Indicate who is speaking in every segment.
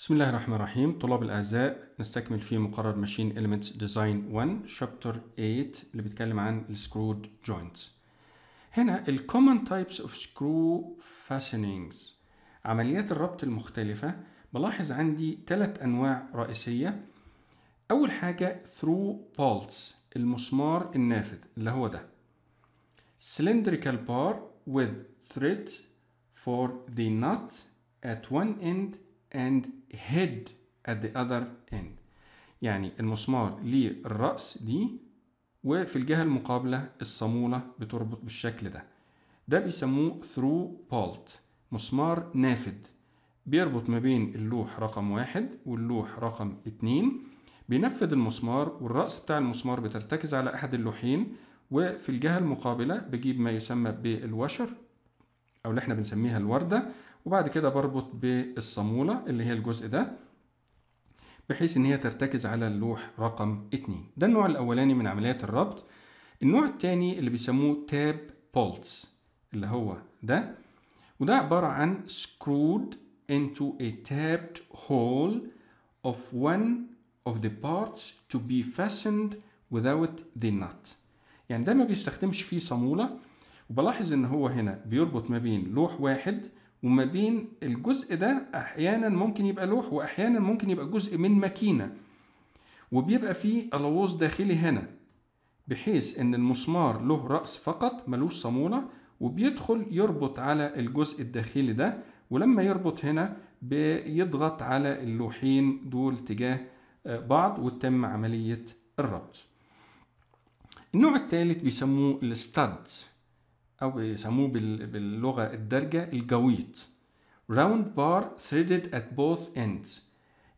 Speaker 1: بسم الله الرحمن الرحيم طلاب الأعزاء نستكمل في مقرر ماشين إلمنتس ديزاين 1 شابتر 8 اللي بيتكلم عن السكرود جوينتس هنا الكومن تايبس اوف سكرو فاسنينجز عمليات الربط المختلفة بلاحظ عندي ثلاث أنواع رئيسية أول حاجة ثرو بولتس المسمار النافذ اللي هو ده سلندريكال بار with thread for the nut at one end and head at the other end يعني المسمار للرأس دي وفي الجهة المقابلة الصامولة بتربط بالشكل ده ده بيسموه through bolt مسمار نافذ بيربط ما بين اللوح رقم واحد واللوح رقم اتنين بينفذ المسمار والرأس بتاع المسمار بترتكز على أحد اللوحين وفي الجهة المقابلة بجيب ما يسمى بالوشر او اللي احنا بنسميها الورده وبعد كده بربط بالصاموله اللي هي الجزء ده بحيث ان هي ترتكز على اللوح رقم 2 ده النوع الاولاني من عمليات الربط النوع الثاني اللي بيسموه تاب بولتس اللي هو ده وده عبارة عن screwed into a tabbed hole of one of the parts to be fastened without the nut يعني ده ما بيستخدمش فيه صامولة وبلاحظ ان هو هنا بيربط ما بين لوح واحد وما بين الجزء ده احيانا ممكن يبقى لوح واحيانا ممكن يبقى جزء من ماكينه وبيبقى فيه الوز داخلي هنا بحيث ان المسمار له راس فقط ملوش صاموله وبيدخل يربط على الجزء الداخلي ده ولما يربط هنا بيضغط على اللوحين دول تجاه آه، بعض وتتم عمليه الربط النوع الثالث بيسموه الستادز او يسموه باللغه الدارجه الجويط round bar threaded at both ends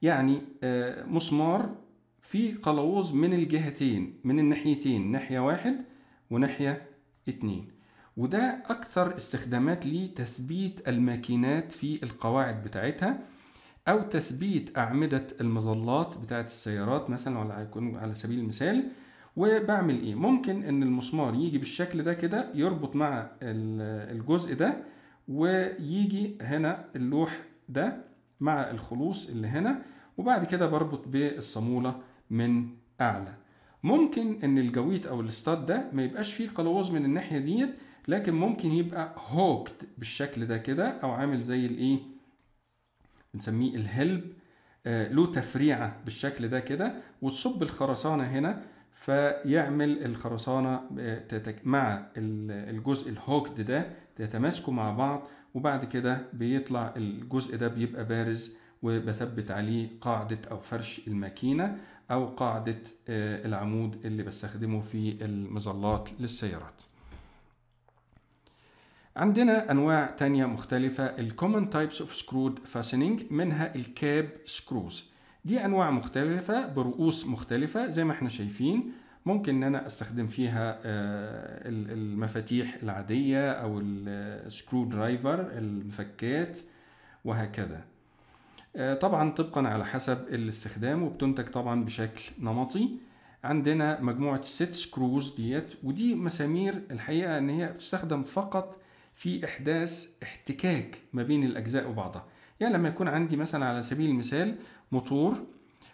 Speaker 1: يعني آه، مسمار في قلاوز من الجهتين من الناحيتين ناحيه واحد وناحيه اتنين وده اكثر استخدامات لتثبيت الماكينات في القواعد بتاعتها او تثبيت اعمده المظلات بتاعت السيارات مثلا على على سبيل المثال وبعمل ايه ممكن ان المسمار يجي بالشكل ده كده يربط مع الجزء ده ويجي هنا اللوح ده مع الخلوص اللي هنا وبعد كده بربط بالصامولة من أعلى ممكن ان الجويت او الاستاد ده ما يبقاش فيه قلاوز من الناحية ديت لكن ممكن يبقى هوكت بالشكل ده كده او عامل زي الايه بنسميه الهلب آه له تفريعة بالشكل ده كده وتصب الخرسانة هنا فيعمل الخرسانة آه، مع الجزء الهوكد ده يتماسكوا مع بعض وبعد كده بيطلع الجزء ده بيبقى بارز وبثبت عليه قاعدة أو فرش الماكينة أو قاعدة آه، العمود اللي بستخدمه في المظلات للسيارات عندنا أنواع تانية مختلفة ال Common Types of Screwed Fastening منها الكاب سكروز دي انواع مختلفه برؤوس مختلفه زي ما احنا شايفين ممكن ان انا استخدم فيها آه، المفاتيح العاديه او السكرو درايفر المفكات وهكذا آه، طبعا طبقا على حسب الاستخدام وبتنتج طبعا بشكل نمطي عندنا مجموعة ست سكروز ديت ودي مسامير الحقيقة ان هي بتستخدم فقط في احداث احتكاك ما بين الاجزاء وبعضها يعني لما يكون عندي مثلا على سبيل المثال موتور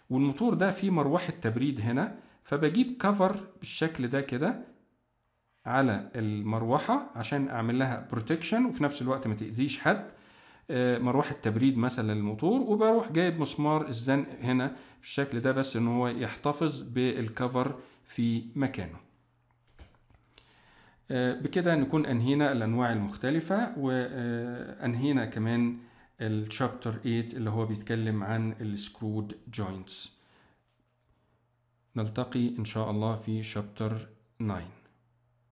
Speaker 1: والموتور ده فيه مروحة تبريد هنا فبجيب كفر بالشكل ده كده على المروحة عشان أعمل لها بروتكشن وفي نفس الوقت ما تأذيش حد آه، مروحة تبريد مثلا للموتور وبروح جايب مسمار الزنق هنا بالشكل ده بس ان هو يحتفظ بالكفر في مكانه آه، بكده نكون أنهينا الأنواع المختلفة وأنهينا كمان الشابتر 8 اللي هو بيتكلم عن السكرود جوينتس نلتقي إن شاء الله في شابتر 9